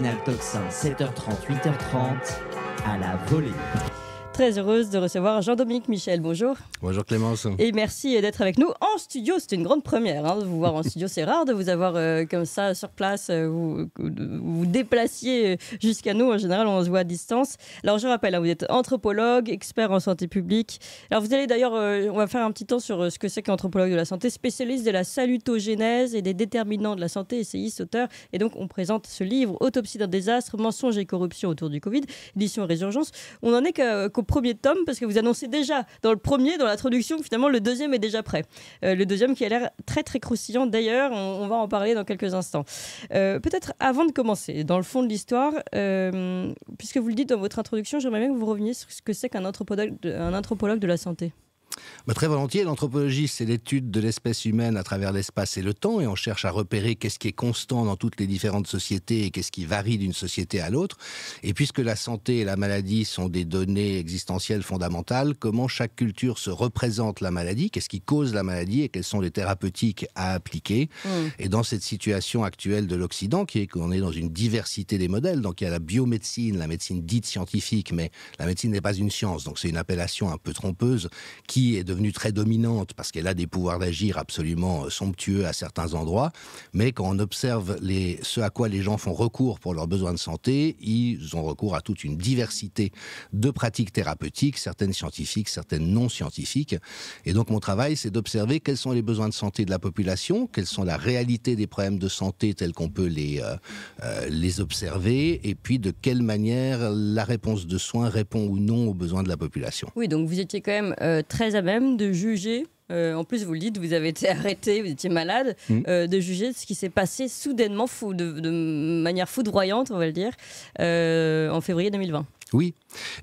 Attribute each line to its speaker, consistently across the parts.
Speaker 1: matinale Toxin, 7h30, 8h30, à la volée
Speaker 2: très heureuse de recevoir Jean-Dominique Michel. Bonjour.
Speaker 1: Bonjour Clémence. Et
Speaker 2: merci d'être avec nous en studio. C'est une grande première hein, de vous voir en studio. C'est rare de vous avoir euh, comme ça sur place. Euh, vous vous déplaciez euh, jusqu'à nous. En général, on se voit à distance. Alors je rappelle, hein, vous êtes anthropologue, expert en santé publique. Alors vous allez d'ailleurs, on va faire un petit temps sur ce que c'est qu'anthropologue de la santé, spécialiste de la salutogénèse et des déterminants de la santé, essayiste, auteur. Et donc on présente ce livre, Autopsie d'un désastre, mensonges et corruption autour du Covid, édition Résurgence. On en est qu'au premier tome parce que vous annoncez déjà dans le premier, dans l'introduction, finalement le deuxième est déjà prêt. Euh, le deuxième qui a l'air très très croustillant d'ailleurs, on, va en parler dans quelques instants. Euh, peut-être avant de commencer, dans le fond de l'histoire, euh, puisque vous le dites dans votre introduction, j'aimerais bien que vous reveniez sur ce que c'est qu'un anthropologue de la santé.
Speaker 1: Bah, très volontiers, l'anthropologie, c'est l'étude de l'espèce humaine à travers l'espace et le temps, et on cherche à repérer qu'est-ce qui est constant dans toutes les différentes sociétés et qu'est-ce qui varie d'une société à l'autre. Et puisque la santé et la maladie sont des données existentielles fondamentales, comment chaque culture se représente la maladie, qu'est-ce qui cause la maladie et quelles sont les thérapeutiques à appliquer. Mm. Et dans cette situation actuelle de l'Occident, qui est qu'on est dans une diversité des modèles, donc il y a la biomédecine, la médecine dite scientifique, mais la médecine n'est pas une science, donc c'est une appellation un peu trompeuse qui est devenue très dominante parce qu'elle a des pouvoirs d'agir absolument euh, somptueux à certains endroits, mais quand on observe les, ce à quoi les gens font recours pour leurs besoins de santé, ils ont recours à toute une diversité de pratiques thérapeutiques, certaines scientifiques, certaines non scientifiques. Et donc mon travail, c'est d'observer quels sont les besoins de santé de la population, quelles sont la réalité des problèmes de santé tels qu'on peut les, euh, euh, les observer, et puis de quelle manière la réponse de soins répond ou non aux besoins de la population.
Speaker 2: Oui, donc vous étiez quand même très à même de juger. Euh, en plus, vous le dites, vous avez été arrêté, vous étiez malade, mm. euh, de juger ce qui s'est passé soudainement, fou, de, manière foudroyante, on va le dire, euh, en février
Speaker 1: 2020. Oui.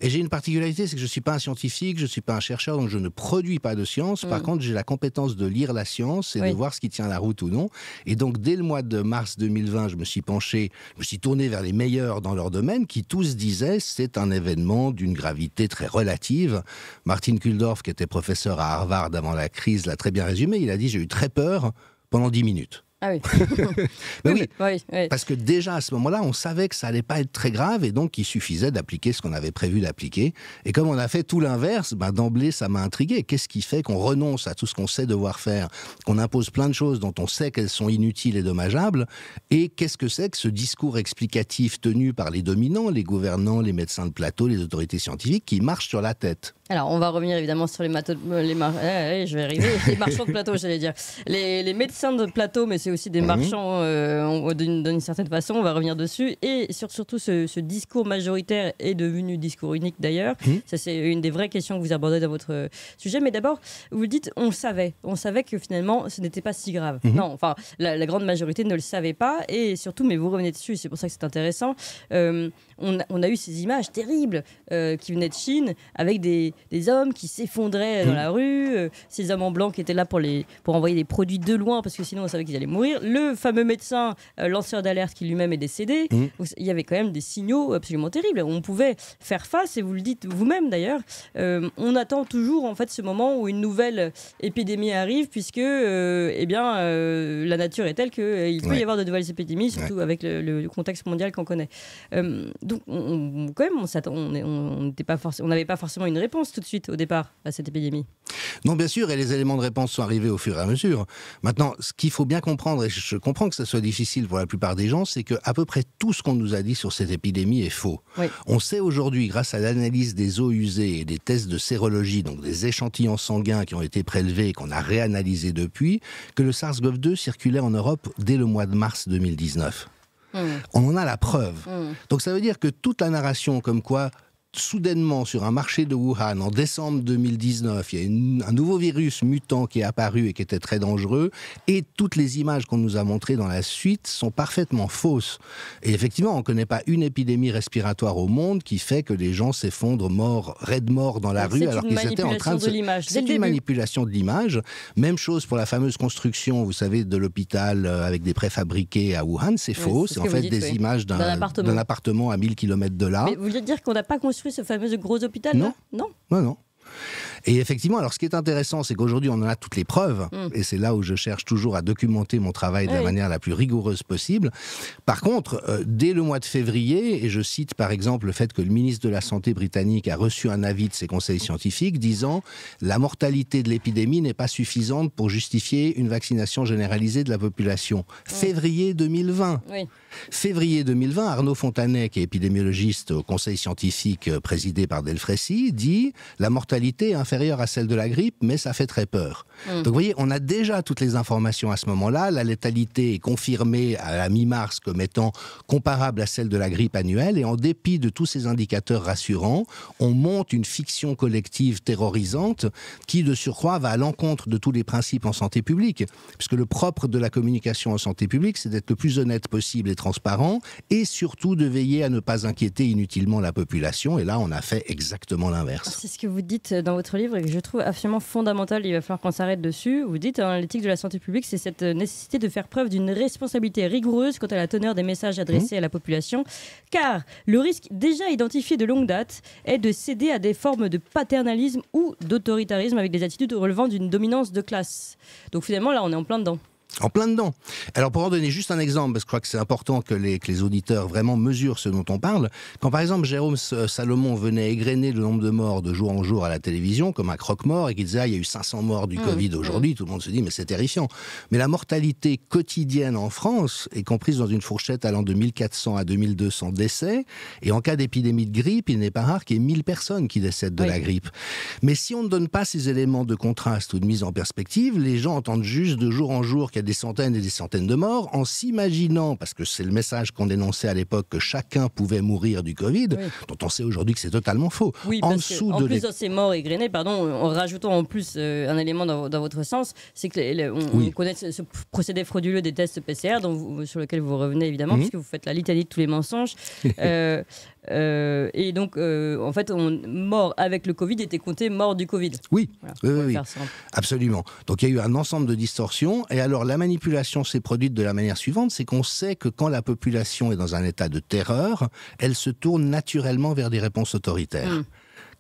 Speaker 1: Et j'ai une particularité, c'est que je ne suis pas un scientifique, je ne suis pas un chercheur, donc je ne produis pas de science. Par mm. contre, j'ai la compétence de lire la science et de voir ce qui tient la route ou non. Et donc, dès le mois de mars 2020, je me suis penché, je me suis tourné vers les meilleurs dans leur domaine, qui tous disaient c'est un événement d'une gravité très relative. Martin Kuldorf, qui était professeur à Harvard avant la crise, l'a très bien résumé. Il a dit j'ai eu très peur pendant dix minutes. Ah oui. oui. Parce que déjà à ce moment-là, on savait que ça allait pas être très grave et donc il suffisait d'appliquer ce qu'on avait prévu d'appliquer. Et comme on a fait tout l'inverse, ben d'emblée, ça m'a intrigué. Qu'est-ce qui fait qu'on renonce à tout ce qu'on sait devoir faire, qu'on impose plein de choses dont on sait qu'elles sont inutiles et dommageables Et qu'est-ce que c'est que ce discours explicatif tenu par les dominants, les gouvernants, les médecins de plateau, les autorités scientifiques qui marchent sur la tête
Speaker 2: alors, on va revenir évidemment sur les les marchands de plateau, j'allais dire. Les, médecins de plateau, mais c'est aussi des mhm. marchands euh, d'une certaine façon. On va revenir dessus et surtout ce, discours majoritaire est devenu discours unique d'ailleurs. Mhm. Ça, c'est une des vraies questions que vous abordez dans votre euh, sujet. Mais d'abord, vous dites, on savait, on savait que finalement, ce n'était pas si grave. Mhm. Non, enfin, la, grande majorité ne le savait pas et surtout, mais vous revenez dessus. C'est pour ça que c'est intéressant. Euh, on, a eu ces images terribles qui venaient de Chine avec des des hommes qui s'effondraient euh, dans mm. la rue, euh, ces hommes en blanc qui étaient là pour, les, pour envoyer des produits de loin parce que sinon on savait qu'ils allaient mourir, le fameux médecin euh, lanceur d'alerte qui lui-même est décédé. Mm. Il y avait quand même des signaux absolument terribles. On pouvait faire face, et vous le dites vous-même d'ailleurs, on attend toujours en fait ce moment où une nouvelle épidémie arrive puisque eh bien, la nature est telle qu'il peut y avoir de nouvelles épidémies, surtout avec le, contexte mondial qu'on connaît. donc quand même, on n'avait on, n'était pas, n'avait pas forcément une réponse tout de suite au départ à cette épidémie.
Speaker 1: Non, bien sûr, et les éléments de réponse sont arrivés au fur et à mesure. Maintenant, ce qu'il faut bien comprendre, et je comprends que ça soit difficile pour la plupart des gens, c'est que à peu près tout ce qu'on nous a dit sur cette épidémie est faux. On sait aujourd'hui, grâce à l'analyse des eaux usées et des tests de sérologie, donc des échantillons sanguins qui ont été prélevés et qu'on a réanalysés depuis, que le SARS-CoV-2 circulait en Europe dès le mois de mars 2019. Hmm. On en a la preuve. Hmm. Donc ça veut dire que toute la narration comme quoi soudainement sur un marché de Wuhan en décembre 2019, il y a un nouveau virus mutant qui est apparu et qui était très dangereux, et toutes les images qu'on nous a montrées dans la suite sont parfaitement fausses. Et effectivement, on ne connaît pas une épidémie respiratoire au monde qui fait que les gens s'effondrent morts, raides morts dans la rue alors qu'ils étaient en train de... C'est une manipulation de l'image. Même chose pour la fameuse construction, vous savez, de l'hôpital euh, avec des préfabriqués à Wuhan, c'est faux, c'est en fait des images d'un appartement. à 1000 km de là. vous voulez
Speaker 2: dire qu'on n'a pas ce fameux gros hôpital Non. Non,
Speaker 1: non. non. Et effectivement, alors ce qui est intéressant, c'est qu'aujourd'hui, on en a toutes les preuves, mm. et c'est là où je cherche toujours à documenter mon travail de la manière la plus rigoureuse possible. Par contre, euh, dès le mois de février, et je cite par exemple le fait que le ministre de la Santé britannique a reçu un avis de ses conseils scientifiques disant la mortalité de l'épidémie n'est pas suffisante pour justifier une vaccination généralisée de la population. Février 2020. Février 2020, Arnaud Fontanet, qui est épidémiologiste au conseil scientifique euh, présidé par Delfrécy, dit la mortalité est inférieure à celle de la grippe, mais ça fait très peur. Hmm. Donc vous voyez, on a déjà toutes les informations à ce moment-là. La létalité est confirmée à la mi-mars comme étant comparable à celle de la grippe annuelle. Et en dépit de tous ces indicateurs rassurants, on monte une fiction collective terrorisante qui, de surcroît, va à l'encontre de tous les principes en santé publique. Puisque le propre de la communication en santé publique, c'est d'être le plus honnête possible et transparent, et surtout de veiller à ne pas inquiéter inutilement la population. Et là, on a fait exactement l'inverse.
Speaker 2: C'est ce que vous dites dans votre livre que je trouve absolument fondamental, il va falloir qu'on s'arrête dessus. Vous dites, hein, l'éthique de la santé publique, c'est cette nécessité de faire preuve d'une responsabilité rigoureuse quant à la teneur des messages adressés mmh. à la population, car le risque déjà identifié de longue date est de céder à des formes de paternalisme ou d'autoritarisme avec des attitudes relevant d'une dominance de classe. Donc finalement, là, on est en plein dedans.
Speaker 1: En plein dedans. Alors pour en donner juste un exemple, parce que je crois que c'est important que les, auditeurs vraiment mesurent ce dont on parle, quand par exemple Jérôme euh, Salomon venait égrener le nombre de morts de jour en jour à la télévision comme un croque-mort et qu'il disait ah, il y a eu 500 morts du ah Covid aujourd'hui, ah tout le monde se dit mais c'est terrifiant. Mais la mortalité quotidienne en France est comprise dans une fourchette allant de 1400 à 2200 décès et en cas d'épidémie de grippe, il n'est pas rare qu'il y ait 1000 personnes qui décèdent de la grippe. Mais si on ne donne pas ces éléments de contraste ou de mise en perspective, les gens entendent juste de jour en jour des centaines et des centaines de morts, en s'imaginant, parce que c'est le message qu'on dénonçait à l'époque, que chacun pouvait mourir du Covid, dont on sait aujourd'hui que c'est totalement faux. Oui, en dessous en plus de
Speaker 2: ces morts égrenées, pardon, en rajoutant en plus euh, un élément dans, dans votre sens, c'est que on, connaît ce, procédé frauduleux des tests PCR, dont sur lequel vous revenez évidemment, mmh. puisque vous faites la litanie de tous les mensonges. Euh, euh, et donc, euh, en fait, on, mort avec le Covid était compté mort du Covid. Oui, oui, oui.
Speaker 1: absolument. Donc, il y a eu un ensemble de distorsions. Et alors, la manipulation s'est produite de la manière suivante, c'est qu'on sait que quand la population est dans un état de terreur, elle se tourne naturellement vers des réponses autoritaires. Hmm.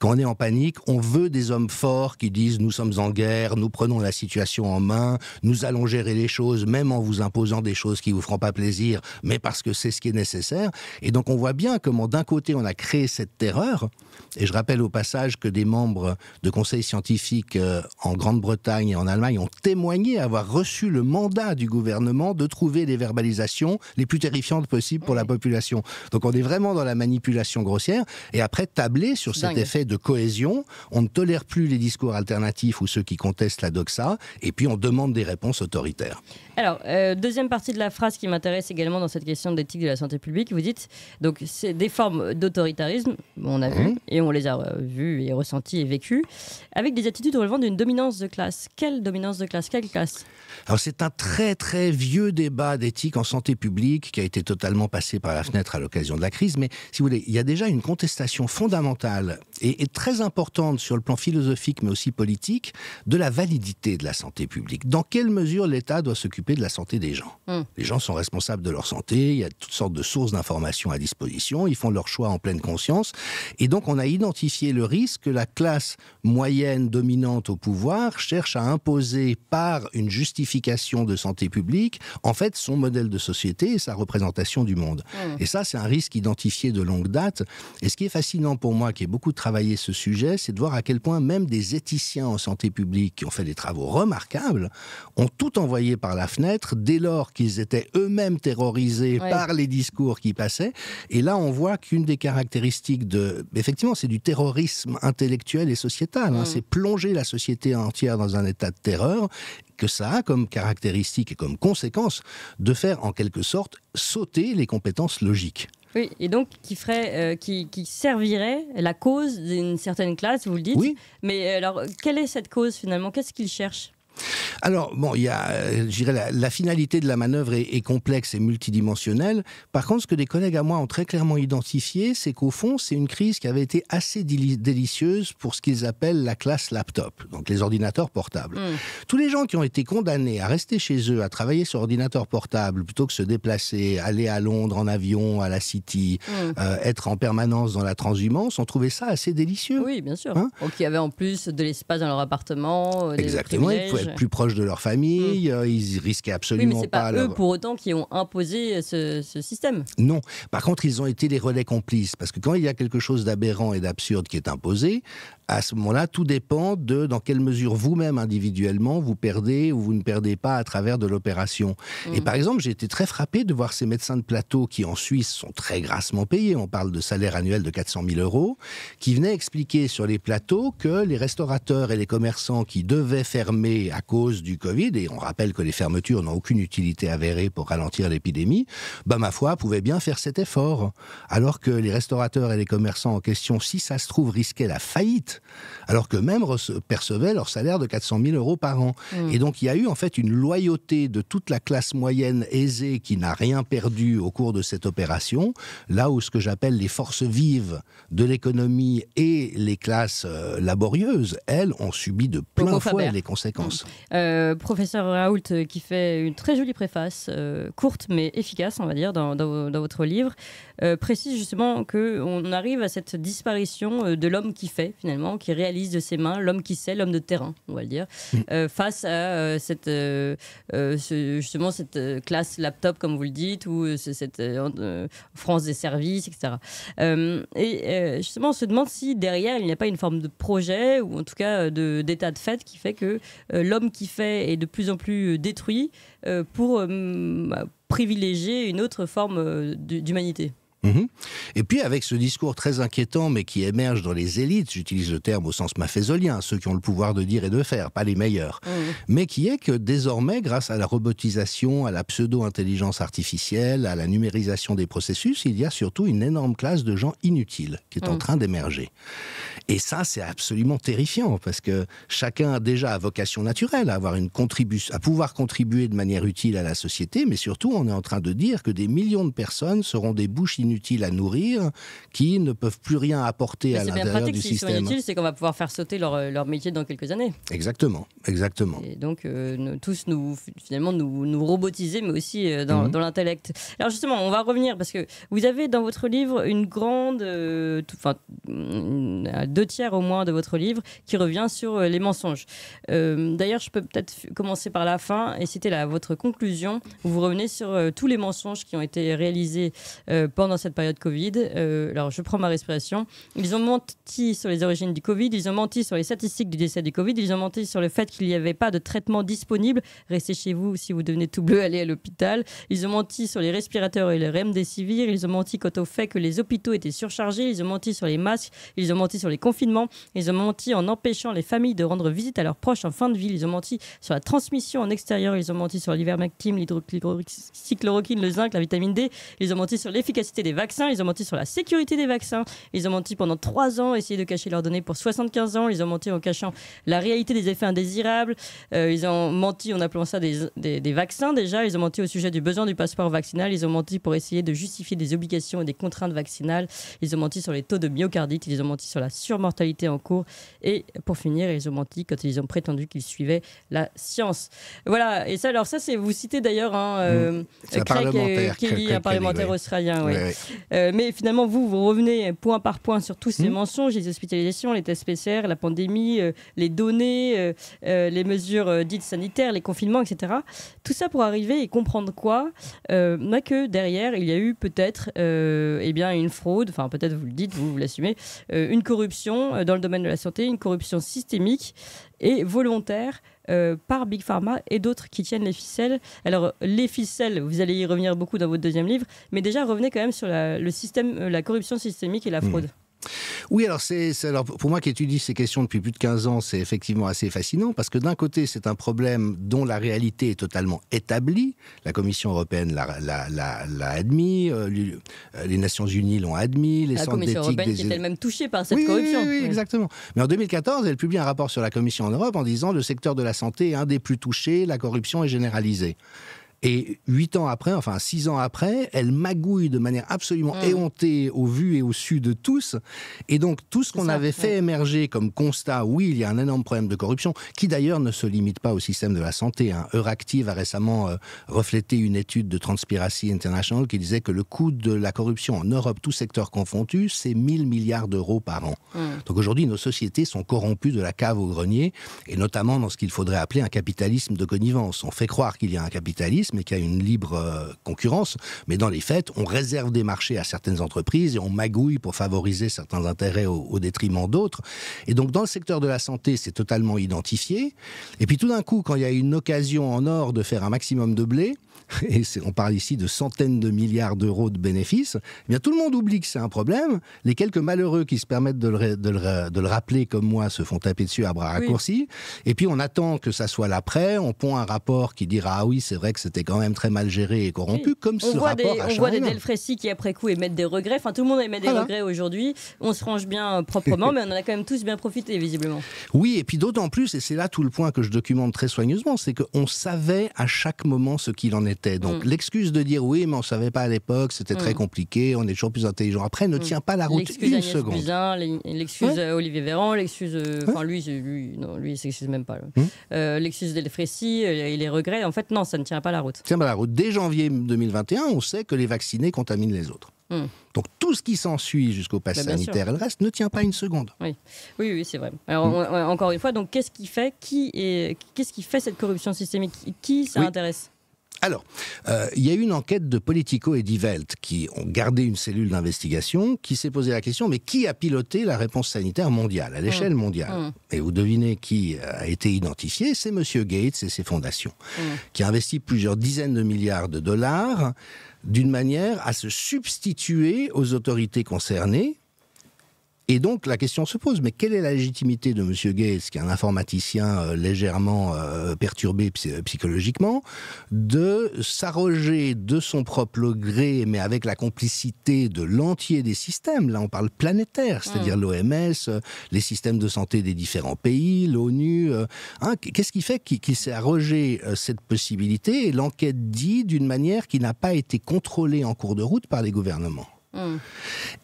Speaker 1: Quand on est en panique, on veut des hommes forts qui disent nous sommes en guerre, nous prenons la situation en main, nous allons gérer les choses, même en vous imposant des choses qui vous feront pas plaisir, mais parce que c'est ce qui est nécessaire. Et donc on voit bien comment d'un côté on a créé cette terreur. Et je rappelle au passage que des membres de conseils scientifiques euh, en Grande-Bretagne et en Allemagne ont témoigné avoir reçu le mandat du gouvernement de trouver les verbalisations les plus terrifiantes possibles pour la population. Donc on est vraiment dans la manipulation grossière. Et après tabler sur cet effet de cohésion, on ne tolère plus les discours alternatifs ou ceux qui contestent la doxa, et puis on demande des réponses autoritaires.
Speaker 2: Alors, euh, deuxième partie de la phrase qui m'intéresse également dans cette question d'éthique de la santé publique, vous dites, donc c'est des formes d'autoritarisme, on a vu, mhm. et on les a vues et ressenties et vécues, avec des attitudes relevant d'une dominance de classe. Quelle dominance de classe Quelle classe
Speaker 1: Alors c'est un très très vieux débat d'éthique en santé publique qui a été totalement passé par la fenêtre à l'occasion de la crise, mais si vous voulez, il y a déjà une contestation fondamentale et, très importante sur le plan philosophique mais aussi politique de la validité de la santé publique. Dans quelle mesure l'État doit s'occuper de la santé des gens hmm. Les gens sont responsables de leur santé, il y a toutes sortes de sources d'informations à disposition, ils font leur choix en pleine conscience et donc on a identifié le risque que la classe moyenne dominante au pouvoir cherche à imposer par une justification de santé publique en fait son modèle de société et sa représentation du monde. Hmm. Et ça c'est un risque identifié de longue date et ce qui est fascinant pour moi qui est beaucoup travaillé ce sujet, c'est de voir à quel point même des éthiciens en santé publique qui ont fait des travaux remarquables ont tout envoyé par la fenêtre dès lors qu'ils étaient eux-mêmes terrorisés par les discours qui passaient. Et là, on voit qu'une des caractéristiques de... Effectivement, c'est du terrorisme intellectuel et sociétal. Hein. Mm. C'est plonger la société entière dans un état de terreur que ça a comme caractéristique et comme conséquence de faire en quelque sorte sauter les compétences logiques.
Speaker 2: Oui, et donc qui, ferait, euh, qui, qui, servirait la cause d'une certaine classe, vous le dites. Mais euh, alors, quelle est cette cause finalement Qu'est-ce qu'il cherche?
Speaker 1: Alors, bon, il y a, euh, je dirais, la, finalité de la manœuvre est, complexe et multidimensionnelle. Par contre, ce que des collègues à moi ont très clairement identifié, c'est qu'au fond, c'est une crise qui avait été assez délicieuse pour ce qu'ils appellent la classe laptop, donc les ordinateurs portables. Hmm. Tous les gens qui ont été condamnés à rester chez eux, à travailler sur ordinateur portable, plutôt que se déplacer, aller à Londres en avion, à la City, hmm. euh, être en permanence dans la transhumance, ont trouvé ça assez délicieux. Oui, bien sûr. Hein
Speaker 2: donc, il y avait en plus de l'espace dans leur appartement. Euh, des Exactement, plus
Speaker 1: proches de leur famille, mm. euh, ils risquaient absolument mais pas. pas eux pour
Speaker 2: autant qui ont imposé ce, ce, système.
Speaker 1: Non. Par contre, ils ont été les relais complices parce que quand il y a quelque chose d'aberrant et d'absurde qui est imposé, à ce moment-là, tout dépend de dans quelle mesure vous-même individuellement vous perdez ou vous ne perdez pas à travers de l'opération. Et mhm. par exemple, j'ai été très frappé de voir ces médecins de plateau qui en Suisse sont très grassement payés, on parle de salaire annuel de 400 000 euros, qui venaient expliquer sur les plateaux que les restaurateurs et les commerçants qui devaient fermer à cause du Covid, et on rappelle que les fermetures n'ont aucune utilité avérée pour ralentir l'épidémie, bah ma foi, pouvaient bien faire cet effort. Alors que les restaurateurs et les commerçants en question, si ça se trouve, risquaient la faillite alors que même percevaient leur salaire de 400 000 euros par an. Mm. Et donc il y a eu en fait une loyauté de toute la classe moyenne aisée qui n'a rien perdu au cours de cette opération, là où ce que j'appelle les forces vives de l'économie et les classes euh, laborieuses, elles, ont subi de plein fouet les conséquences.
Speaker 2: Mm. Euh, professeur Raoult, euh, qui fait une très jolie préface, courte mais efficace, on va dire, dans votre livre. Euh, précise justement qu'on arrive à cette disparition euh, de l'homme qui fait finalement, qui réalise de ses mains, l'homme qui sait, l'homme de terrain, on va le dire, mm. euh, face à cette, justement cette classe laptop comme vous le dites, ou cette France des services, etc. et justement, on se demande si derrière il n'y a pas une forme de projet ou en tout cas d'état de, de, fait qui fait que l'homme qui fait est de plus en plus détruit pour bah, privilégier une autre forme d'humanité
Speaker 1: Mhm. Et puis avec ce discours très inquiétant, mais qui émerge dans les élites, j'utilise le terme au sens mafésolien, ceux qui ont le pouvoir de dire et de faire, pas les meilleurs, mhm. mais qui est que désormais, grâce à la robotisation, à la pseudo-intelligence artificielle, à la numérisation des processus, il y a surtout une énorme classe de gens inutiles qui est en mhm. train d'émerger. Et ça, c'est absolument terrifiant, parce que chacun a déjà à vocation naturelle à, avoir une contribution, à pouvoir contribuer de manière utile à la société, mais surtout, on est en train de dire que des millions de personnes seront des bouches inutiles inutiles à nourrir qui ne peuvent plus rien apporter à l'intérieur du système. C'est bien pratique
Speaker 2: c'est qu'on va pouvoir faire sauter leur, métier dans quelques années.
Speaker 1: Exactement, exactement. Et
Speaker 2: donc euh, tous nous finalement nous, nous robotiser, mais aussi euh, mhm. dans, l'intellect. Alors justement, on va revenir parce que vous avez dans votre livre une grande, euh, enfin deux tiers au moins de votre livre qui revient sur les mensonges. D'ailleurs, je peux peut-être commencer par la fin et citer là votre conclusion. vous revenez sur tous les mensonges qui ont été réalisés pendant cette période Covid. alors, je prends ma respiration. Ils ont menti sur les origines du Covid, ils ont menti sur les statistiques du décès du Covid, ils ont menti sur le fait qu'il n'y avait pas de traitement disponible. Restez chez vous si vous devenez tout bleu, allez à l'hôpital. Ils ont menti sur les respirateurs et les civils, Ils ont menti quant au fait que les hôpitaux étaient surchargés. Ils ont menti sur les masques. Ils ont menti sur les confinements. Ils ont menti en empêchant les familles de rendre visite à leurs proches en fin de vie. Ils ont menti sur la transmission en extérieur. Ils ont menti sur l'ivermectine, l'hydroxychloroquine, le zinc, la vitamine D. Ils ont menti sur l'efficacité des vaccins, ils ont menti sur la sécurité des vaccins, ils ont menti pendant 3 ans, essayé de cacher leurs données pour 75 ans, ils ont menti en cachant la réalité des effets indésirables, euh, ils ont menti en appelant ça des, vaccins déjà, ils ont menti au sujet du besoin du passeport vaccinal, ils ont menti pour essayer de justifier des obligations et des contraintes vaccinales, ils ont menti sur les taux de myocardite, ils ont menti sur la surmortalité en cours, et pour finir, ils ont menti quand ils ont prétendu qu'ils suivaient la science. Voilà, et ça, alors ça, c'est vous citez d'ailleurs hein, mm. euh, Craig, Kelly, un parlementaire australien. oui euh, mais finalement, vous, vous revenez point par point sur tous ces hmm. mensonges, les hospitalisations, les tests PCR, la pandémie, euh, les données, euh, les mesures dites sanitaires, les confinements, etc. Tout ça pour arriver et comprendre quoi mais Que derrière, il y a eu peut-être eh bien, une fraude, enfin peut-être vous le dites, vous, vous l'assumez, une corruption dans le domaine de la santé, une corruption systémique et volontaire euh, par Big Pharma et d'autres qui tiennent les ficelles. Alors, les ficelles, vous allez y revenir beaucoup dans votre deuxième livre, mais déjà revenez quand même sur la, le système, euh, la corruption systémique et la hmm. fraude.
Speaker 1: Oui, alors, c'est, alors pour moi qui étudie ces questions depuis plus de 15 ans, c'est effectivement assez fascinant parce que d'un côté, c'est un problème dont la réalité est totalement établie. La Commission européenne l'a, admis, euh, euh, les Nations unies l'ont admis, les la Commission européenne qui est elle-même
Speaker 2: touchée par cette corruption. Oui, oui,
Speaker 1: exactement. Mais en 2014, elle publie un rapport sur la Commission en Europe en disant le secteur de la santé est un des plus touchés, la corruption est généralisée. Et huit ans après, enfin six ans après, elle magouille de manière absolument mm. éhontée au vu et au su de tous. Et donc tout ce qu'on avait fait émerger comme constat, oui, il y a un énorme problème de corruption, qui d'ailleurs ne se limite pas au système de la santé. Hein. Euractiv a récemment euh, reflété une étude de Transpiracy International qui disait que le coût de la corruption en Europe, tout secteur confondu, c'est 1000 milliards d'euros par an. Mm. Donc aujourd'hui, nos sociétés sont corrompues de la cave au grenier, et notamment dans ce qu'il faudrait appeler un capitalisme de connivence. On fait croire qu'il y a un capitalisme mais qui a une libre euh, concurrence. Mais dans les faits, on réserve des marchés à certaines entreprises et on magouille pour favoriser certains intérêts au, détriment d'autres. Et donc, dans le secteur de la santé, c'est totalement identifié. Et puis tout d'un coup, quand il y a une occasion en or de faire un maximum de blé, et on parle ici de centaines de milliards d'euros de bénéfices, eh bien tout le monde oublie que c'est un problème. Les quelques malheureux qui se permettent de le, rappeler comme moi se font taper dessus à bras raccourcis. Et puis on attend que ça soit l'après, on pond un rapport qui dira ah oui c'est vrai que c'était quand même très mal géré et corrompu, comme on ce rapport des, On voit des
Speaker 2: Delfrécy qui, après coup, émettent des regrets. Enfin, tout le monde émet des regrets aujourd'hui. On se range bien euh, proprement, mais on en a quand même tous bien profité, visiblement.
Speaker 1: Oui, et puis d'autant plus, et c'est là tout le point que je documente très soigneusement, c'est qu'on savait à chaque moment ce qu'il en était. Donc, mm. l'excuse de dire oui, mais on ne savait pas à l'époque, c'était très mm. compliqué, on est toujours plus intelligent après, ne mm. tient pas la route une seconde.
Speaker 2: L'excuse Olivier Véran, l'excuse. Euh, enfin, lui, lui, non, lui, s'excuse même pas. Euh, l'excuse Delfrécy et les regrets, en fait, non, ça ne tient pas la route.
Speaker 1: Ben, Dès janvier 2021, on sait que les vaccinés contaminent les autres. Hmm. Donc tout ce qui s'ensuit jusqu'au pass ben, sanitaire et le reste ne tient pas une seconde.
Speaker 2: Oui, oui, c'est vrai. Hmm. encore une fois, donc qu'est-ce qui fait qui qu'est-ce qui fait cette corruption systémique Qui ça intéresse
Speaker 1: alors, euh, il y a eu une enquête de Politico et d'Ivelt qui ont gardé une cellule d'investigation qui s'est posé la question mais qui a piloté la réponse sanitaire mondiale, à mmh. l'échelle mondiale mmh. Et vous devinez qui euh, a été identifié C'est M. Gates et ses fondations, mmh. qui a investi plusieurs dizaines de milliards de dollars d'une manière à se substituer aux autorités concernées et donc la question se pose, mais quelle est la légitimité de M. Gates, qui est un informaticien euh, légèrement euh, perturbé psychologiquement, de s'arroger de son propre gré, mais avec la complicité de l'entier des systèmes, là on parle planétaire, c'est-à-dire mm. l'OMS, euh, les systèmes de santé des différents pays, l'ONU, hein, qu'est-ce qui fait qu'il s'est arrogé cette possibilité Et l'enquête dit d'une manière qui n'a pas été contrôlée en cours de route par les gouvernements.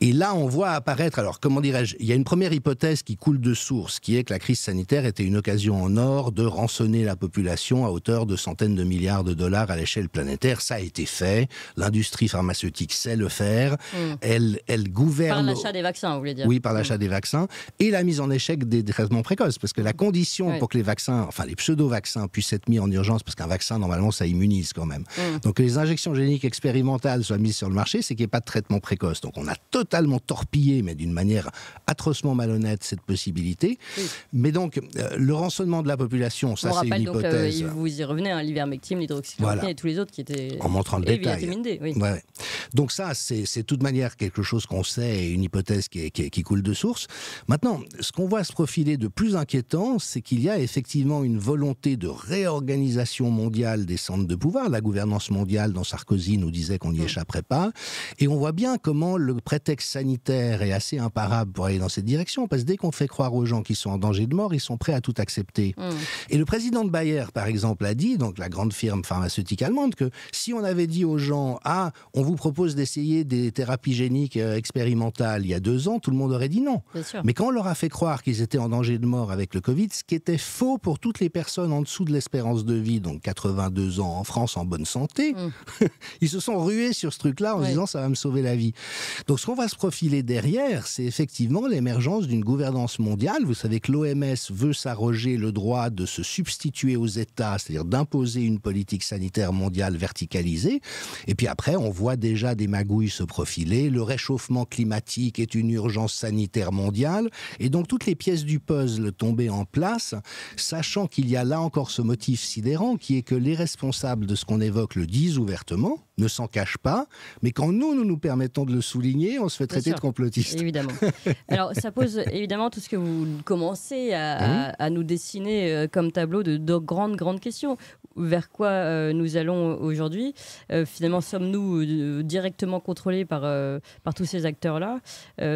Speaker 1: Et là, on voit apparaître, alors comment dirais-je, il y a une première hypothèse qui coule de source, qui est que la crise sanitaire était une occasion en or de rançonner la population à hauteur de centaines de milliards de dollars à l'échelle planétaire. Ça a été fait. L'industrie pharmaceutique sait le faire. Mm. Elle, elle gouverne. Par l'achat
Speaker 2: des vaccins, vous voulez dire Oui, par
Speaker 1: l'achat des vaccins et la mise en échec des traitements précoces. Parce que la condition pour que les vaccins, enfin les pseudo-vaccins, puissent être mis en urgence, parce qu'un vaccin, normalement, ça immunise quand même. Mm. Donc que les injections géniques expérimentales soient mises sur le marché, c'est qu'il n'y ait pas de traitement précoce donc on a totalement torpillé, mais d'une manière atrocement malhonnête, cette possibilité. Mais donc euh, le rançonnement de la population, ça c'est une euh, hypothèse. Donc,
Speaker 2: vous y revenez, hein, l'ivermectine, l'hydroxychloroquine et tous les autres qui étaient... En montrant le détail.
Speaker 1: Donc ça, c'est de toute manière quelque chose qu'on sait et une hypothèse qui, coule de source. Maintenant, ce qu'on voit se profiler de plus inquiétant, c'est qu'il y a effectivement une volonté de réorganisation mondiale des centres de pouvoir. La gouvernance mondiale dans Sarkozy nous disait qu'on n'y hum. échapperait pas. Et on voit bien comment le prétexte sanitaire est assez imparable pour aller dans cette direction, parce que dès qu'on fait croire aux gens qu'ils sont en danger de mort, ils sont prêts à tout accepter. Hmm. Et le président de Bayer, par exemple, a dit, donc la grande firme pharmaceutique allemande, que si on avait dit aux gens, ah, on vous propose d'essayer des thérapies géniques euh, expérimentales il y a deux ans, tout le monde aurait dit non. Mais quand on leur a fait croire qu'ils étaient en danger de mort avec le Covid, ce qui était faux pour toutes les personnes en dessous de l'espérance de vie, donc 82 ans en France en bonne santé, hmm. ils se sont rués sur ce truc-là en disant ça va me sauver la vie. Donc ce qu'on va se profiler derrière, c'est effectivement l'émergence d'une gouvernance mondiale. Vous savez que l'OMS veut s'arroger le droit de se substituer aux États, c'est-à-dire d'imposer une politique sanitaire mondiale verticalisée. Et puis après, on voit déjà des magouilles se profiler. Le réchauffement climatique est une urgence sanitaire mondiale. Et donc toutes les pièces du puzzle tombaient en place, sachant qu'il y a là encore ce motif sidérant qui est que les responsables de ce qu'on évoque le disent ouvertement, ne s'en cachent pas, mais quand nous, nous nous permettons de le souligner, on se fait traiter de complotiste. Évidemment. Alors, ça
Speaker 2: pose évidemment tout ce que vous commencez à, nous dessiner euh, comme tableau de, de grandes, grandes questions vers quoi euh, nous allons euh, aujourd'hui. Euh, finalement, sommes-nous directement contrôlés par, par tous ces acteurs-là,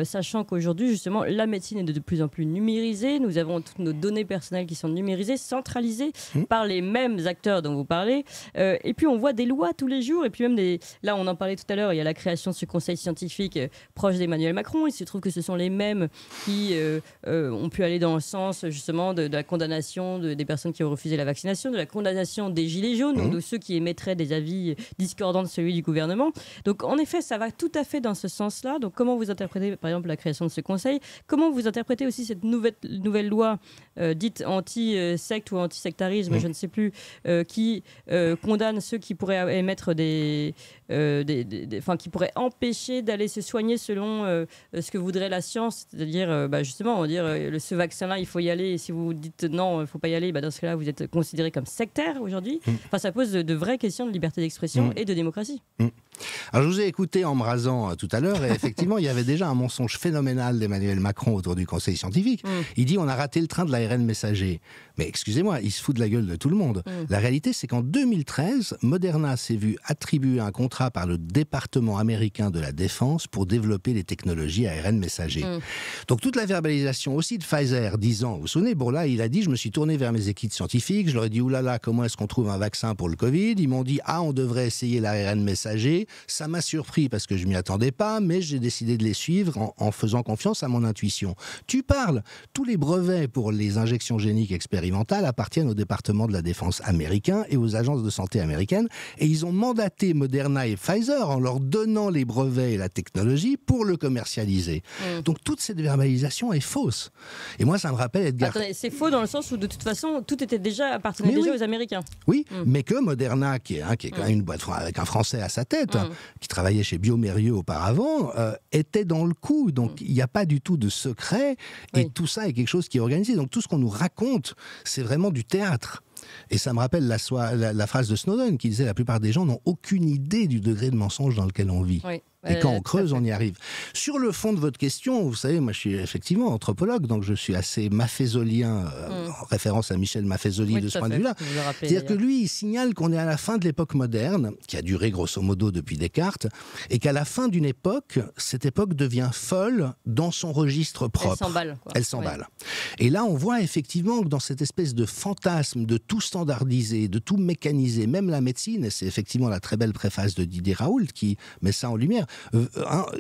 Speaker 2: sachant qu'aujourd'hui, justement, la médecine est de plus en plus numérisée. Nous avons toutes nos données personnelles qui sont numérisées, centralisées mmh. par les mêmes acteurs dont vous parlez. et puis, on voit des lois tous les jours. Et puis, même des... là, on en parlait tout à l'heure, il y a la création de ce conseil scientifique proche d'Emmanuel Macron. Il se trouve que ce sont les mêmes qui ont pu aller dans le sens, justement, de, la condamnation de, des personnes qui ont refusé la vaccination, de la condamnation des Gilets jaunes ou mmh. de ceux qui émettraient des avis discordants de celui du gouvernement. Donc en effet, ça va tout à fait dans ce sens-là. Donc comment vous interprétez par exemple la création de ce conseil Comment vous interprétez aussi cette nouvelle, nouvelle loi euh, dite anti-secte ou anti-sectarisme, mmh. je ne sais plus, euh, qui euh, condamne ceux qui pourraient émettre des, enfin, qui pourraient empêcher d'aller se soigner selon ce que voudrait la science, c'est-à-dire bah, justement on va dire ce vaccin-là il faut y aller et si vous dites non il faut pas y aller, bah, dans ce cas-là vous êtes considéré comme sectaire aujourd'hui ça mm. pose de, vraies questions de liberté d'expression mm. et de démocratie. Mm.
Speaker 1: Alors, je vous ai écouté en me rasant euh, tout à l'heure, et effectivement, il y avait déjà un mensonge phénoménal d'Emmanuel Macron autour du Conseil scientifique. Mm. Il dit on a raté le train de l'ARN messager. Mais excusez-moi, il se fout de la gueule de tout le monde. Mm. La réalité, c'est qu'en 2013, Moderna s'est vu attribuer un contrat par le département américain de la défense pour développer les technologies ARN messager. Mm. Donc, toute la verbalisation aussi de Pfizer, disant « vous vous souvenez, bon là, il a dit je me suis tourné vers mes équipes scientifiques, je leur ai dit oulala, comment est-ce qu'on trouve un vaccin pour le Covid Ils m'ont dit ah, on devrait essayer l'ARN messager. Ça m'a surpris parce que je m'y attendais pas, mais j'ai décidé de les suivre en, faisant confiance à mon intuition. Tu parles, tous les brevets pour les injections géniques expérimentales appartiennent au département de la défense américain et aux agences de santé américaines, et ils ont mandaté Moderna et Pfizer en leur donnant les brevets et la technologie pour le commercialiser. Mm. Donc toute cette verbalisation est fausse. Et moi, ça me rappelle Edgar.
Speaker 2: C'est faux dans le sens où de toute façon, tout était déjà appartenait aux Américains.
Speaker 1: Oui, mm. mais que Moderna, qui est, qui est quand mm. même une boîte avec un Français à sa tête, Mm. qui travaillait chez Biomérieux auparavant, euh, était dans le coup. Donc mm. il n'y a pas du tout de secret. Et tout ça est quelque chose qui est organisé. Donc tout ce qu'on nous raconte, c'est vraiment du théâtre. Et ça me rappelle la, phrase de Snowden qui disait la plupart des gens n'ont aucune idée du degré de mensonge dans lequel on vit. Et quand euh, on creuse, on y arrive. Sur le fond de votre question, vous savez, moi je suis effectivement anthropologue, donc je suis assez mafésolien euh, mm. en référence à Michel Mafésoli de ce point de vue-là. C'est-à-dire que lui, il signale qu'on est à la fin de l'époque moderne, qui a duré grosso modo depuis Descartes, et qu'à la fin d'une époque, cette époque devient folle dans son registre propre. Elle s'emballe. Elle s'emballe. Et là, on voit effectivement que dans cette espèce de fantasme de tout standardiser, de tout mécaniser, même la médecine, et c'est effectivement la très belle préface de Didier Raoult qui met ça en lumière, euh,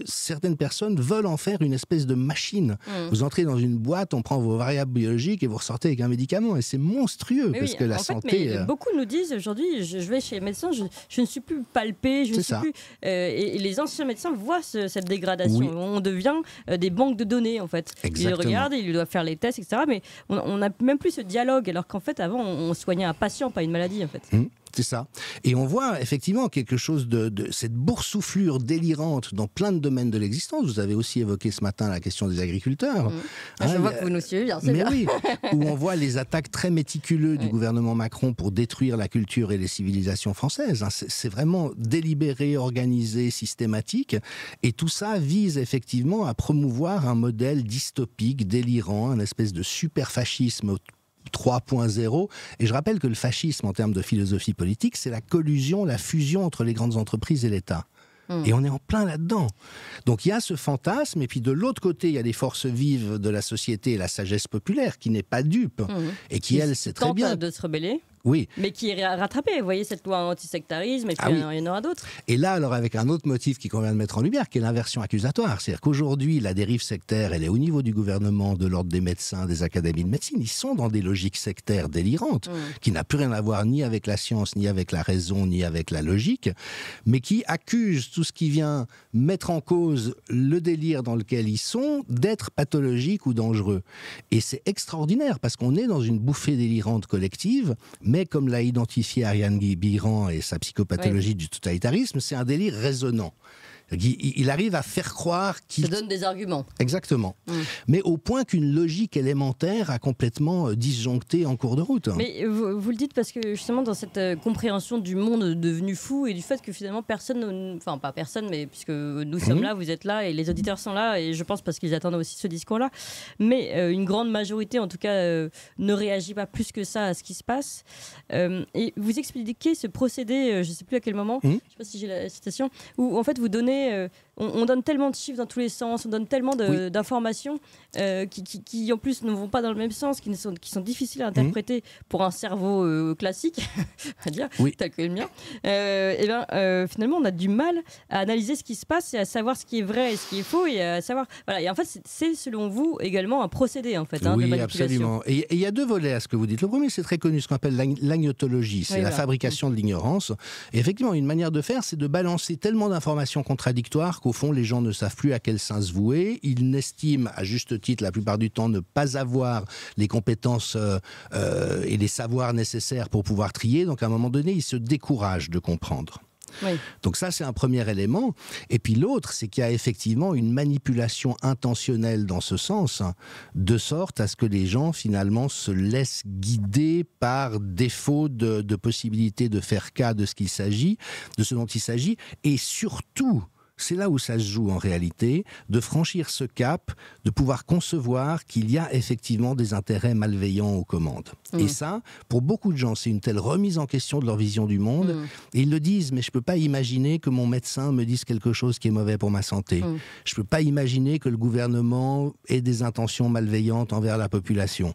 Speaker 1: certaines personnes veulent en faire une espèce de machine. Mm. Vous entrez dans une boîte, on prend vos variables biologiques et vous ressortez avec un médicament. Et c'est monstrueux parce que la santé. Euh, beaucoup
Speaker 2: nous disent aujourd'hui, je, vais chez le médecin, je, ne suis plus palpé, je ne plus. Euh, et, les anciens médecins voient cette dégradation. On devient des banques de données en fait. Exactement. Ils regardent, ils doivent faire les tests, etc. Mais on n'a même plus ce dialogue alors qu'en fait avant on, soignait un patient, pas une maladie en fait.
Speaker 1: Mmh. C'est ça. Et on voit effectivement quelque chose de, cette boursouflure délirante dans plein de domaines de l'existence. Vous avez aussi évoqué ce matin la question des agriculteurs. Mmh. Ah, je hein, vois que vous
Speaker 2: nous suivez, bien Mais oui, où on
Speaker 1: voit les attaques très méticuleuses du gouvernement Macron pour détruire la culture et les civilisations françaises. Hein. C'est vraiment délibéré, organisé, systématique. Et tout ça vise effectivement à promouvoir un modèle dystopique, délirant, un espèce de super fascisme 3.0. Et je rappelle que le fascisme, en termes de philosophie politique, c'est la collusion, la fusion entre les grandes entreprises et l'État. Hmm. Et on est en plein là-dedans. Donc il y a ce fantasme, et puis de l'autre côté, il y a les forces vives de la société et la sagesse populaire qui n'est pas dupe, hmm. et qui, elle, sait très bien.
Speaker 2: de se rebeller oui. Mais qui est rattrapé. vous voyez, cette loi anti-sectarisme et puis ah il y
Speaker 1: en aura d'autres. Et là, alors, avec un autre motif qui convient de mettre en lumière, qui est l'inversion accusatoire. C'est-à-dire qu'aujourd'hui, la dérive sectaire, elle est au niveau du gouvernement, de l'ordre des médecins, des académies de médecine. Ils sont dans des logiques sectaires délirantes, mmh. qui n'a plus rien à voir ni avec la science, ni avec la raison, ni avec la logique, mais qui accusent tout ce qui vient mettre en cause le délire dans lequel ils sont d'être pathologique ou dangereux. Et c'est extraordinaire, parce qu'on est dans une bouffée délirante collective, mais comme l'a identifié Ariane Biran et sa psychopathologie du totalitarisme, c'est un délire résonnant. Il, arrive à faire croire qu'il... Ça donne des arguments. Exactement. Mm. Mais au point qu'une logique élémentaire a complètement euh, disjoncté en cours de route. Mais euh, vous, le
Speaker 2: dites parce que justement dans cette euh, compréhension du monde devenu fou et du fait que finalement personne, enfin pas personne, mais puisque nous mhm. sommes là, vous êtes là et les auditeurs sont là, et je pense parce qu'ils attendent aussi ce discours-là, mais une grande majorité en tout cas ne réagit pas plus que ça à ce qui se passe. et vous expliquez ce procédé, je ne sais plus à quel moment, mhm. je ne sais pas si j'ai la citation, où en fait vous donnez euh, on, donne tellement de chiffres dans tous les sens, on donne tellement d'informations euh, qui, en plus ne vont pas dans le même sens, qui, ne sont, qui sont difficiles à mhm. interpréter pour un cerveau euh, classique. classique, à dire, oui. tel que le mien. Euh, et eh bien, euh, finalement, on a du mal à analyser ce qui se passe et à savoir ce qui est vrai et ce qui est faux et à savoir. Voilà. Et en fait, c'est selon vous également un procédé en fait hein, de manipulation. absolument.
Speaker 1: Et il y a deux volets à ce que vous dites. Le premier, c'est très connu, ce qu'on appelle l'agnotologie, c'est la fabrication de l'ignorance. Et effectivement, une manière de faire, c'est de balancer tellement d'informations contradictoires qu'au au fond, les gens ne savent plus à quel sens se vouer. Ils n'estiment, à juste titre, la plupart du temps, ne pas avoir les compétences euh, euh, et les savoirs nécessaires pour pouvoir trier. Donc, à un moment donné, ils se découragent de comprendre. Donc ça, c'est un premier élément. Et puis l'autre, c'est qu'il y a effectivement une manipulation intentionnelle dans ce sens, hein, de sorte à ce que les gens, finalement, se laissent guider par défaut de, de possibilité de faire cas de ce qu'il s'agit, de ce dont il s'agit, et surtout c'est là où ça se joue en réalité, de franchir ce cap, de pouvoir concevoir qu'il y a effectivement des intérêts malveillants aux commandes. Mmh. Et ça, pour beaucoup de gens, c'est une telle remise en question de leur vision du monde. Mmh. ils le disent, mais je ne peux pas imaginer que mon médecin me dise quelque chose qui est mauvais pour ma santé. Mmh. Je ne peux pas imaginer que le gouvernement ait des intentions malveillantes envers la population.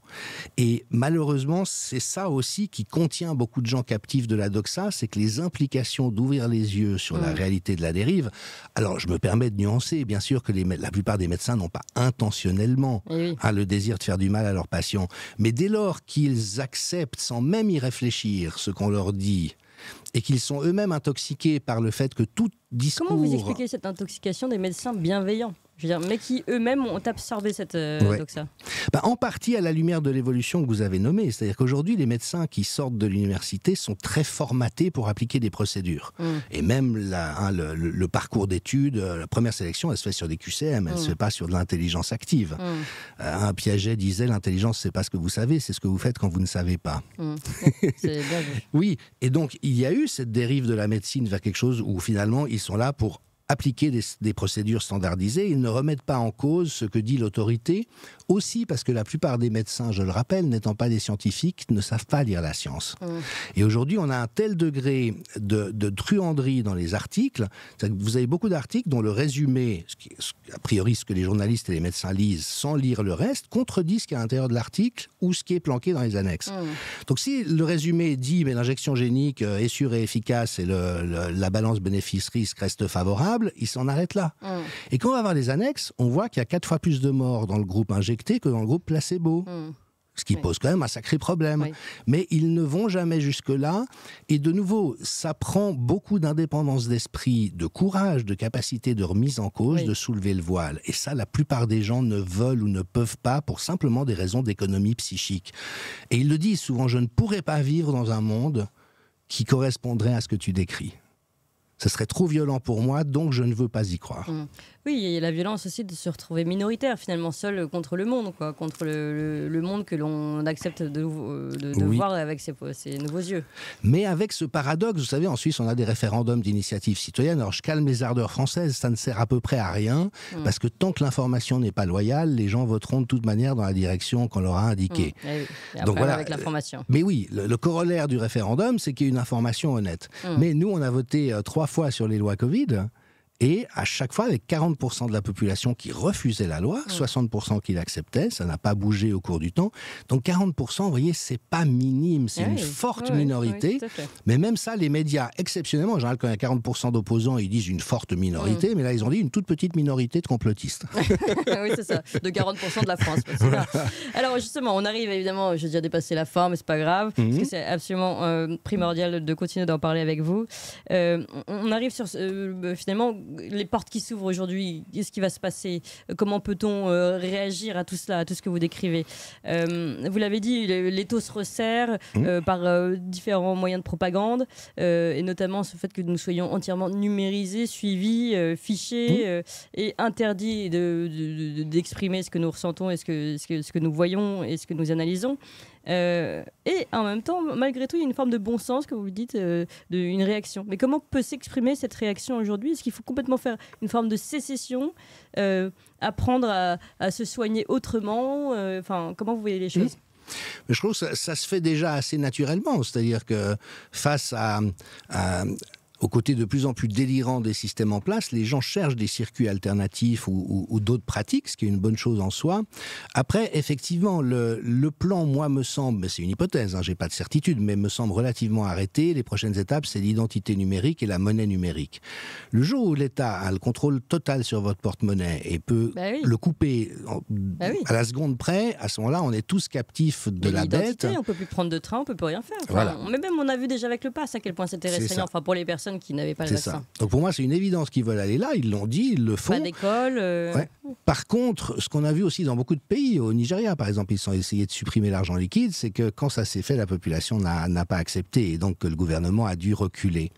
Speaker 1: Et malheureusement, c'est ça aussi qui contient beaucoup de gens captifs de la doxa, c'est que les implications d'ouvrir les yeux sur la réalité de la dérive alors, je me permets de nuancer. Bien sûr que la plupart des médecins n'ont pas intentionnellement eh le désir de faire du mal à leurs patients. Mais dès lors qu'ils acceptent, sans même y réfléchir, ce qu'on leur dit, et qu'ils sont eux-mêmes intoxiqués par le fait que tout discours... Comment vous expliquez
Speaker 2: cette intoxication des médecins bienveillants je veux dire, mais qui eux-mêmes ont absorbé cette euh,
Speaker 1: bah, en partie à la lumière de l'évolution que vous avez nommée. C'est-à-dire qu'aujourd'hui, les médecins qui sortent de l'université sont très formatés pour appliquer des procédures. Mm. Et même hein, le, parcours d'études, euh, la première sélection, elle se fait sur des QCM, elle ne mm. se fait pas sur de l'intelligence active. Mm. Euh, un Piaget disait l'intelligence, c'est pas ce que vous savez, c'est ce que vous faites quand vous ne savez pas. oui, et donc il y a eu cette dérive de la médecine vers quelque chose où finalement ils sont là pour appliquer des, procédures standardisées, ils ne remettent pas en cause ce que dit l'autorité, aussi parce que la plupart des médecins, je le rappelle, n'étant pas des scientifiques, ne savent pas lire la science. Mmh. Et aujourd'hui, on a un tel degré de, truanderie dans les articles, que vous avez beaucoup d'articles dont le résumé, a priori ce que les journalistes et les médecins lisent sans lire le reste, contredit ce qui est à l'intérieur de l'article ou ce qui est planqué dans les annexes. Mmh. Donc si le résumé dit mais l'injection génique euh, est sûre et efficace et la balance bénéfice-risque reste favorable, il s'en arrête là. Mm. Et quand on va voir les annexes, on voit qu'il y a quatre fois plus de morts dans le groupe injecté que dans le groupe placebo. Mm. ce qui pose quand même un sacré problème. Mais ils ne vont jamais jusque-là. Et de nouveau, ça prend beaucoup d'indépendance d'esprit, de courage, de capacité de remise en cause, de soulever le voile. Et ça, la plupart des gens ne veulent ou ne peuvent pas pour simplement des raisons d'économie psychique. Et ils le disent souvent, je ne pourrais pas vivre dans un monde qui correspondrait à ce que tu décris. Ce serait trop violent pour moi, donc je ne veux pas y croire.
Speaker 2: Mmh. Oui, et la violence aussi de se retrouver minoritaire, finalement, seul contre le monde, quoi, contre le, monde que l'on accepte de, euh, voir avec ses,
Speaker 1: nouveaux yeux. Mais avec ce paradoxe, vous savez, en Suisse, on a des référendums d'initiative citoyenne. Alors, je calme les ardeurs françaises, ça ne sert à peu près à rien, hmm. parce que tant que l'information n'est pas loyale, les gens voteront de toute manière dans la direction qu'on leur a indiquée. Hmm. Eh Donc voilà. Avec l'information. Euh, mais oui, le, corollaire du référendum, c'est qu'il y ait une information honnête. Hmm. Mais nous, on a voté euh, trois fois sur les lois Covid. Et à chaque fois, avec 40% de la population qui refusait la loi, 60% qui l'acceptaient, ça n'a pas bougé au cours du temps. Donc 40%, vous voyez, c'est pas minime, c'est une forte minorité. mais même ça, les médias, exceptionnellement, en général, quand il y a 40% d'opposants, ils disent une forte minorité, mm. mais là, ils ont dit une toute petite minorité de complotistes.
Speaker 2: oui, c'est ça, de 40% de la France. Alors justement, on arrive évidemment, j'ai déjà dépassé la forme mais c'est pas grave, parce mm-hmm. que c'est absolument euh, primordial de continuer d'en parler avec vous. Euh, on arrive sur, euh, finalement, les portes qui s'ouvrent aujourd'hui, qu'est-ce qui va se passer euh, Comment peut-on euh, réagir à tout cela, à tout ce que vous décrivez euh, Vous l'avez dit, les taux se resserre mmh. par différents moyens de propagande, et notamment ce fait que nous soyons entièrement numérisés, suivis, fichés mmh. et interdits d'exprimer ce que nous ressentons et ce que, ce que nous voyons et ce que nous analysons. Euh, et en même temps, malgré tout, il y a une forme de bon sens, que vous dites, euh, d'une une réaction. Mais comment peut s'exprimer cette réaction aujourd'hui Est-ce qu'il faut complètement faire une forme de sécession, euh, apprendre à, se soigner autrement Enfin, comment vous voyez les hmm. choses
Speaker 1: je trouve que ça, se fait déjà assez naturellement, c'est-à-dire que face à, à, au côté de plus en plus délirants des systèmes en place, les gens cherchent des circuits alternatifs ou, d'autres pratiques, ce qui est une bonne chose en soi. Après, effectivement, le, le plan, moi, me semble, c'est une hypothèse, hein, j'ai pas de certitude, mais me semble relativement arrêté. Les prochaines étapes, c'est l'identité numérique et la monnaie numérique. Le jour où l'État a le contrôle total sur votre porte-monnaie et peut bah le couper bah à la seconde près, à ce moment-là, on est tous captifs de la dette. On
Speaker 2: peut plus prendre de train, on peut plus rien faire. Mais même, on a vu déjà avec le pass à quel point c'était restreignant, enfin pour les personnes qui n'avaient pas le vaccin. Ça.
Speaker 1: Donc pour moi, c'est une évidence qu'ils veulent aller là. Ils l'ont dit, ils le font.
Speaker 2: d'école. Euh.
Speaker 1: Par contre, ce qu'on a vu aussi dans beaucoup de pays, au Nigeria par exemple, ils ont essayé de supprimer l'argent liquide, c'est que quand ça s'est fait, la population n'a pas accepté et donc le gouvernement a dû reculer.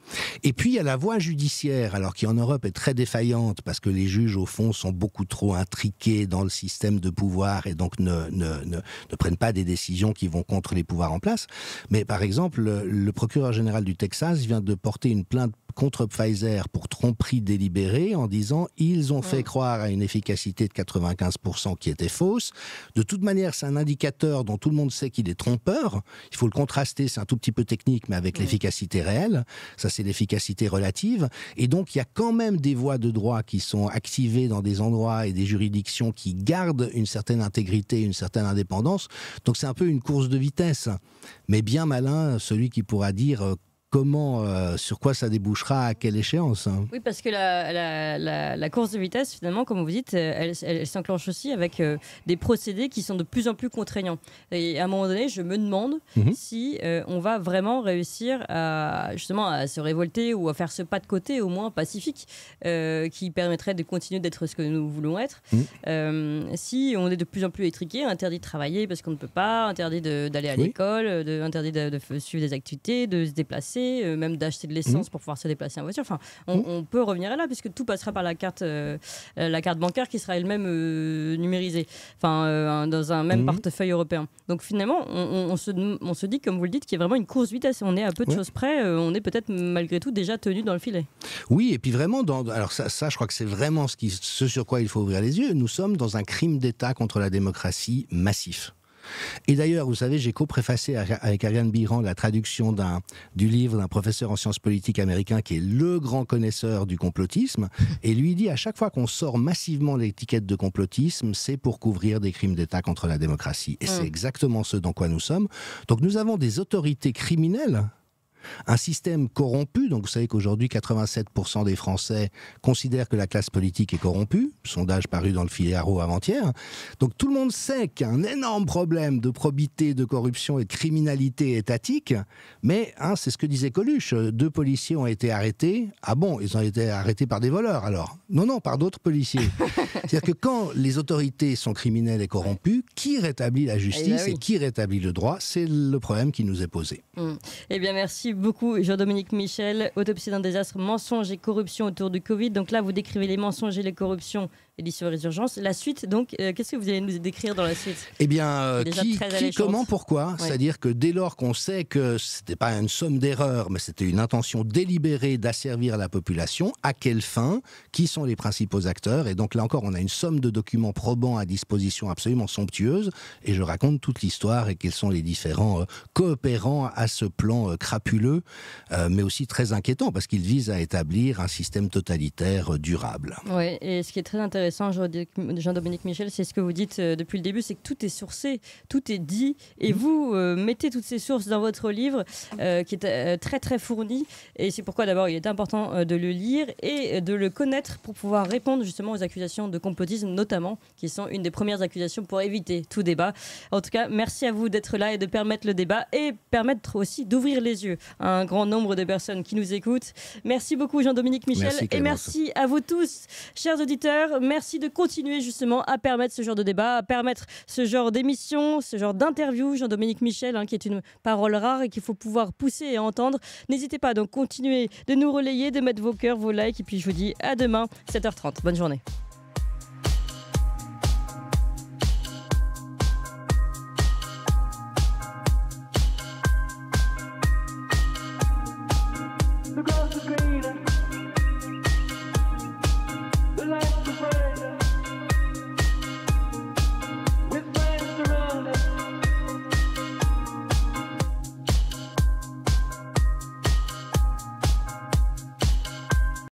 Speaker 1: Et puis il y a la voie judiciaire, alors qui en Europe est très défaillante parce que les juges au fond sont beaucoup trop intriqués dans le système de pouvoir et donc ne, ne, ne, ne prennent pas des décisions qui vont contre les pouvoirs en place. Mais par exemple, le procureur général du Texas vient de porter une plainte contre Pfizer pour tromperie délibérée en disant ils ont fait croire à une efficacité de 95% qui était fausse. De toute manière, c'est un indicateur dont tout le monde sait qu'il est trompeur. Il faut le contraster, c'est un tout petit peu technique, mais avec l'efficacité réelle. Ça, c'est l'efficacité relative. Et donc, il y a quand même des voies de droit qui sont activées dans des endroits et des juridictions qui gardent une certaine intégrité, une certaine indépendance. Donc, c'est un peu une course de vitesse. Mais bien malin celui qui pourra dire euh, comment, euh, sur quoi ça débouchera, à quelle échéance. Hein
Speaker 2: oui, parce que la, course de vitesse, finalement, comme vous dites, euh, elle, s'enclenche aussi avec euh, des procédés qui sont de plus en plus contraignants. Et à un moment donné, je me demande mhm. si on va vraiment réussir à, justement, à se révolter ou à faire ce pas de côté, au moins pacifique, qui permettrait de continuer d'être ce que nous voulons être. Mhm. si on est de plus en plus étriqué, interdit de travailler parce qu'on ne peut pas, interdit d'aller à l'école, de, interdit de suivre des activités, de se déplacer euh, même d'acheter de l'essence mhm. pour pouvoir se déplacer en voiture. Enfin, on, mhm. peut revenir là, puisque tout passera par la carte, euh, euh, la carte bancaire qui sera elle-même numérisée, enfin, dans un même mhm. portefeuille européen. Donc finalement, on, se, dit, comme vous le dites, qu'il y a vraiment une course vitesse. On est à peu de choses près, on est peut-être malgré tout déjà tenu dans le filet.
Speaker 1: Oui, et puis vraiment, dans, alors ça, je crois que c'est vraiment ce sur quoi il faut ouvrir les yeux. Nous sommes dans un crime d'État contre la démocratie massif. Et d'ailleurs, vous savez, j'ai copréfacé avec Ariane Biran la traduction du livre d'un professeur en sciences politiques américain qui est le grand connaisseur du complotisme. Et lui dit à chaque fois qu'on sort massivement l'étiquette de complotisme, c'est pour couvrir des crimes d'État contre la démocratie. Et c'est mm. exactement ce dans quoi nous sommes. Donc nous avons des autorités criminelles un système corrompu, donc vous savez qu'aujourd'hui 87% des Français considèrent que la classe politique est corrompue, sondage paru dans le Figaro avant-hier. Donc tout le monde sait qu'un énorme problème de probité, de corruption et de criminalité étatique, mais hein, c'est ce que disait Coluche, deux policiers ont été arrêtés. Ah bon, ils ont été arrêtés par des voleurs alors Non, non, par d'autres policiers. C'est-à-dire que quand les autorités sont criminelles et corrompues, qui rétablit la eh ben justice et, qui rétablit le droit C'est le problème qui nous est posé.
Speaker 2: Hum. Eh bien merci beaucoup, Jean-Dominique Michel. Autopsie d'un désastre, mensonges et corruption autour du Covid. Donc là, vous décrivez les mensonges et les corruptions édition Résurgence. La suite, donc, euh, qu'est-ce que vous allez nous décrire dans la
Speaker 1: suite Eh bien, euh, qui, comment, pourquoi C'est-à-dire que dès lors qu'on sait que c'était pas une somme d'erreurs, mais c'était une intention délibérée d'asservir la population, à quelle fin Qui sont les principaux acteurs Et donc là encore, on a une somme de documents probants à disposition absolument somptueuse, et je raconte toute l'histoire et quels sont les différents euh, coopérants à ce plan crapuleux, mais aussi très inquiétant, parce qu'il vise à établir un système totalitaire durable.
Speaker 2: Oui, et ce qui est très intéressant, Jean-Dominique Michel, c'est ce que vous dites euh, depuis le début, c'est que tout est sourcé, tout est dit, et mhm. vous euh, mettez toutes ces sources dans votre livre, euh, mhm. qui est très très fourni, et c'est pourquoi d'abord il est important de le lire et de le connaître pour pouvoir répondre justement aux accusations de complotisme, notamment, qui sont une des premières accusations pour éviter tout débat. En tout cas, merci à vous d'être là et de permettre le débat, et permettre aussi d'ouvrir les yeux à un grand nombre de personnes qui nous écoutent. Merci beaucoup Jean-Dominique Michel, et merci à vous tous, chers auditeurs merci de continuer justement à permettre ce genre de débat, à permettre ce genre d'émission, ce genre d'interview. Jean-Dominique Michel, hein, qui est une parole rare et qu'il faut pouvoir pousser et entendre. N'hésitez pas donc continuer de nous relayer, de mettre vos cœurs, vos likes. Et puis je vous dis à demain, 7h30. Bonne journée.